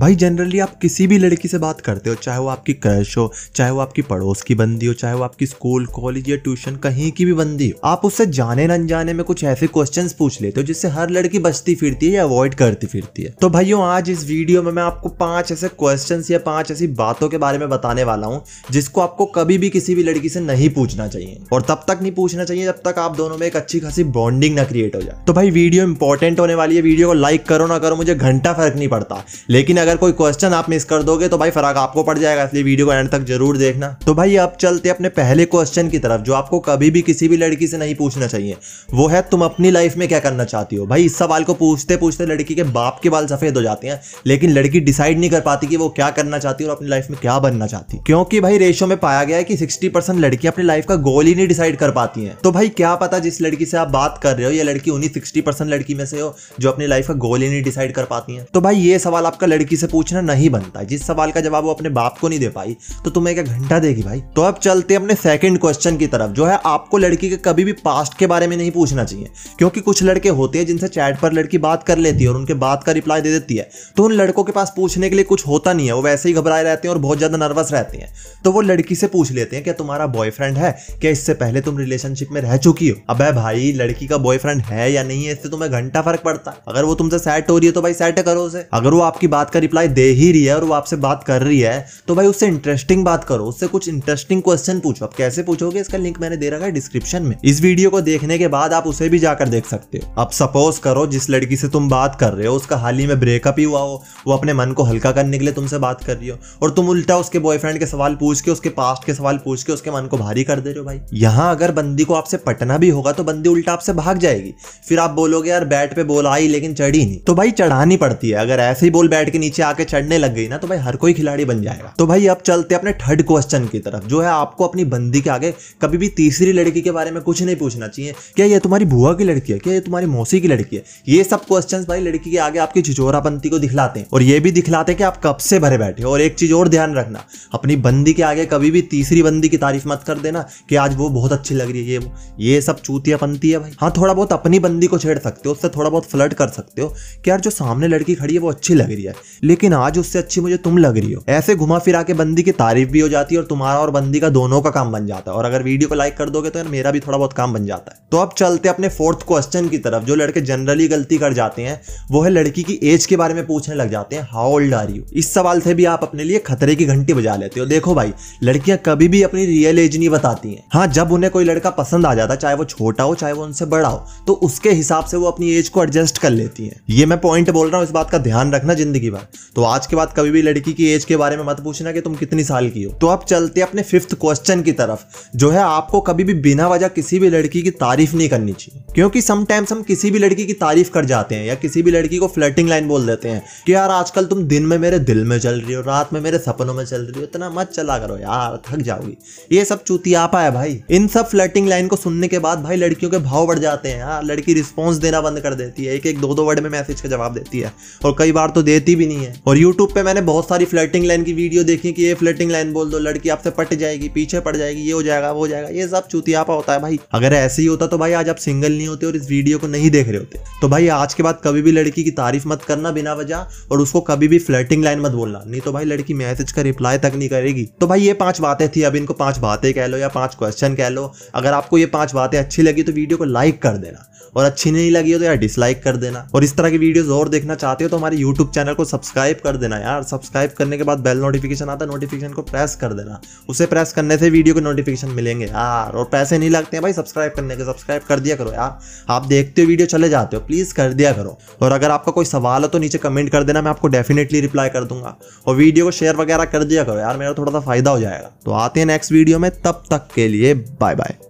भाई जनरली आप किसी भी लड़की से बात करते हो चाहे वो आपकी क्रश हो चाहे वो आपकी पड़ोस की बंदी हो चाहे वो आपकी स्कूल कॉलेज या ट्यूशन कहीं की भी बंदी हो आप उससे जाने न जाने में कुछ ऐसे क्वेश्चन पूछ लेते हो जिससे हर लड़की बचती फिरती है या अवॉइड करती फिरती है तो भाइयों आज इस वीडियो में मैं आपको पांच ऐसे क्वेश्चन या पांच ऐसी बातों के बारे में बताने वाला हूँ जिसको आपको कभी भी किसी भी लड़की से नहीं पूछना चाहिए और तब तक नहीं पूछना चाहिए जब तक आप दोनों में एक अच्छी खासी बॉन्डिंग ना क्रिएट हो जाए तो भाई वीडियो इंपॉर्टेंट होने वाली है वीडियो को लाइक करो ना करो मुझे घंटा फर्क नहीं पड़ता लेकिन अगर कोई क्वेश्चन आप मिस कर दोगे तो भाई फराक आपको पड़ जाएगा इसलिए वीडियो को एंड तक जरूर देखना तो भाई अब चलते अपने पहले क्वेश्चन की तरफ जो आपको कभी भी किसी भी लड़की से नहीं पूछना चाहिए वो है तुम अपनी लाइफ में क्या करना चाहती हो भाई इस सवाल को पूछते पूछते लड़की के बाप के बाल सफेद हो जाते हैं लेकिन लड़की डिसाइड नहीं कर पाती कि वो क्या करना चाहती है और अपनी लाइफ में क्या बनना चाहती क्योंकि भाई रेशो में पाया गया है कि सिक्सटी परसेंट लड़की अपनी लाइफ का गोल ही नहीं डिसाइड कर पाती है तो भाई क्या पता जिस लड़की से आप बात कर रहे हो या लड़की उन्हीं सिक्सटी लड़की में से हो जो अपनी लाइफ का गोल ही नहीं डिसाइड कर पाती है तो भाई ये सवाल आपका लड़की लड़की से पूछना नहीं बनता जिस सवाल का जवाब वो अपने बाप को नहीं दे पाई तो तुम्हें क्या घंटा देगी भाई तो अब चलते अपने सेकंड क्वेश्चन की तरफ जो है आपको लड़की के कभी भी पास्ट के बारे में नहीं पूछना चाहिए क्योंकि कुछ लड़के होते हैं जिनसे चैट पर लड़की बात कर लेती है और उनके बात का रिप्लाई दे देती है तो उन लड़कों के पास पूछने के लिए कुछ होता नहीं है वो वैसे ही घबराए रहते हैं और बहुत ज़्यादा नर्वस रहते हैं तो वो लड़की से पूछ लेते हैं क्या तुम्हारा बॉयफ्रेंड है क्या इससे पहले तुम रिलेशनशिप में रह चुकी हो अब भाई लड़की का बॉयफ्रेंड है या नहीं है इससे तुम्हें घंटा फर्क पड़ता है अगर वो तुमसे सेट हो रही है तो भाई सेट करो उसे अगर वो आपकी बात का रिप्लाई दे ही रही है और वो आपसे बात कर रही है तो भाई उससे इंटरेस्टिंग बात करो उससे कुछ इंटरेस्टिंग क्वेश्चन पूछो आप कैसे पूछोगे इसका लिंक मैंने दे रखा है डिस्क्रिप्शन में इस वीडियो को देखने के बाद आप उसे भी जाकर देख सकते हो अब सपोज करो जिस लड़की से तुम बात कर रहे हो उसका हाल ही में ब्रेकअप ही हुआ हो वो अपने मन को हल्का करने के लिए तुमसे बात कर रही हो और तुम उल्टा उसके बॉयफ्रेंड के सवाल पूछ के उसके पास्ट के सवाल पूछ के उसके मन को भारी कर दे रहे हो भाई यहाँ अगर बंदी को आपसे पटना भी होगा तो बंदी उल्टा आपसे भाग जाएगी फिर आप बोलोगे यार बैट पे बोल आई लेकिन चढ़ी नहीं तो भाई चढ़ानी पड़ती है अगर ऐसे ही बोल बैठ के नीचे आके चढ़ने लग गई ना तो भाई हर कोई खिलाड़ी बन जाएगा तो भाई अब चलते अपने थर्ड क्वेश्चन की तरफ जो है आपको अपनी बंदी के आगे कभी भी तीसरी लड़की के बारे में कुछ नहीं पूछना चाहिए क्या ये तुम्हारी भुआ की लड़की है क्या ये तुम्हारी मौसी की लड़की है ये सब क्वेश्चन भाई लड़की के आगे आपकी छिचोरापंथी को दिखलाते हैं और ये भी दिखलाते हैं कि आप कब से भरे बैठे और एक चीज और ध्यान रखना अपनी बंदी के आगे कभी भी तीसरी बंदी की तारीफ मत कर देना कि आज वो बहुत अच्छी लग रही है ये ये सब चूतियापंती है भाई हाँ थोड़ा बहुत अपनी बंदी को छेड़ सकते हो उससे थोड़ा बहुत फ्लर्ट कर सकते हो कि यार जो सामने लड़की खड़ी है वो अच्छी लग रही है लेकिन आज उससे अच्छी मुझे तुम लग रही हो ऐसे घुमा फिरा के बंदी की तारीफ भी हो जाती है और तुम्हारा और बंदी का दोनों का काम बन जाता है और अगर वीडियो को लाइक कर दोगे तो यार मेरा भी थोड़ा बहुत काम बन जाता है तो अब चलते अपने फोर्थ क्वेश्चन की तरफ जो लड़के जनरली गलती कर जाते हैं वो है लड़की की एज के बारे में पूछने लग जाते हैं हाउ ओल्ड आर यू इस सवाल से भी आप अपने लिए खतरे की घंटी बजा लेते हो देखो भाई लड़कियां कभी भी अपनी रियल एज नहीं बताती हैं हाँ जब उन्हें कोई लड़का पसंद आ जाता है चाहे वो छोटा हो चाहे वो उनसे बड़ा हो तो उसके हिसाब से वो अपनी एज को एडजस्ट कर लेती है ये मैं पॉइंट बोल रहा हूँ इस बात का ध्यान रखना जिंदगी भर तो आज के बाद कभी भी लड़की की एज के बारे में मत पूछना कि तुम कितनी साल की हो तो अब चलते अपने फिफ्थ क्वेश्चन की तरफ जो है आपको कभी भी बिना वजह किसी भी लड़की की तारीफ नहीं करनी चाहिए क्योंकि समटाइम्स हम किसी भी लड़की की तारीफ कर जाते हैं या किसी भी लड़की को फ्लर्टिंग लाइन बोल देते हैं कि यार आजकल तुम दिन में मेरे दिल में चल रही हो रात में मेरे सपनों में चल रही हो इतना मत चला करो यार थक जाओगी ये सब चुतियापा है भाई इन सब फ्लर्टिंग लाइन को सुनने के बाद भाई लड़कियों के भाव बढ़ जाते हैं यार लड़की रिस्पॉन्स देना बंद कर देती है एक एक दो दो वर्ड में मैसेज का जवाब देती है और कई बार तो देती भी नहीं है और यूट्यूब पर मैंने बहुत सारी फ्लर्टिंग लाइन की वीडियो देखी कि ये फ्लर्टिंग लाइन बोल दो लड़की आपसे पट जाएगी पीछे पड़ जाएगी ये हो जाएगा वो हो जाएगा ये सब चुतियापा होता है भाई अगर ऐसे ही होता तो भाई आज आप सिंगल नहीं होते और इस वीडियो को नहीं देख रहे होते तो भाई आज के बाद कभी भी लड़की की तारीफ मत करना बिना वजह और उसको कभी भी फ्लर्टिंग लाइन मत बोलना नहीं तो भाई लड़की मैसेज का रिप्लाई तक नहीं करेगी तो भाई ये पांच बातें थी अब इनको पांच बातें कह लो या पांच क्वेश्चन कह लो अगर आपको ये पांच बातें अच्छी लगी तो वीडियो को लाइक कर देना और अच्छी नहीं लगी हो तो यार डिसलाइक कर देना और इस तरह की वीडियोस और देखना चाहते हो तो हमारे यूट्यूब चैनल को सब्सक्राइब कर देना यार सब्सक्राइब करने के बाद बेल नोटिफिकेशन आता है नोटिफिकेशन को प्रेस कर देना उसे प्रेस करने से वीडियो के नोटिफिकेशन मिलेंगे यार और पैसे नहीं लगते हैं भाई सब्सक्राइब करने के सब्सक्राइब कर दिया करो यार आप देखते हो वीडियो चले जाते हो प्लीज़ कर दिया करो और अगर आपका कोई सवाल हो तो नीचे कमेंट कर देना मैं आपको डेफिनेटली रिप्लाई कर दूंगा और वीडियो को शेयर वगैरह कर दिया करो यार मेरा थोड़ा सा फायदा हो जाएगा तो आते हैं नेक्स्ट वीडियो में तब तक के लिए बाय बाय